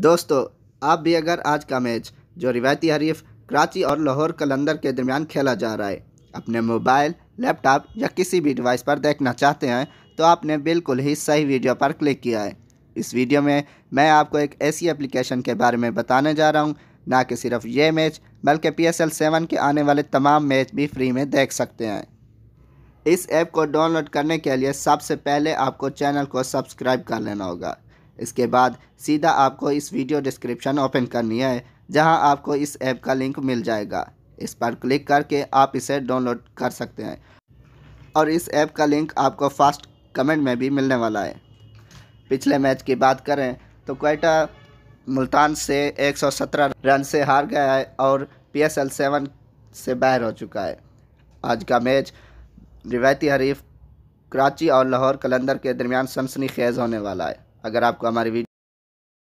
दोस्तों आप भी अगर आज का मैच जो रिवायती हरीफ कराची और लाहौर कलंदर के दरमियान खेला जा रहा है अपने मोबाइल लैपटॉप या किसी भी डिवाइस पर देखना चाहते हैं तो आपने बिल्कुल ही सही वीडियो पर क्लिक किया है इस वीडियो में मैं आपको एक ऐसी एप्लीकेशन के बारे में बताने जा रहा हूँ ना कि सिर्फ ये मैच बल्कि पी एस एल सेवन के आने वाले तमाम मैच भी फ्री में देख सकते हैं इस ऐप को डाउनलोड करने के लिए सबसे पहले आपको चैनल को सब्सक्राइब कर लेना होगा इसके बाद सीधा आपको इस वीडियो डिस्क्रिप्शन ओपन करनी है जहां आपको इस ऐप का लिंक मिल जाएगा इस पर क्लिक करके आप इसे डाउनलोड कर सकते हैं और इस ऐप का लिंक आपको फास्ट कमेंट में भी मिलने वाला है पिछले मैच की बात करें तो क्वेटा मुल्तान से 117 रन से हार गया है और पी एस एल सेवन से बाहर हो चुका है आज का मैच रिवायती हरीफ कराची और लाहौर कलंदर के दरमियान सनसनी खेज़ होने वाला है अगर आपको हमारी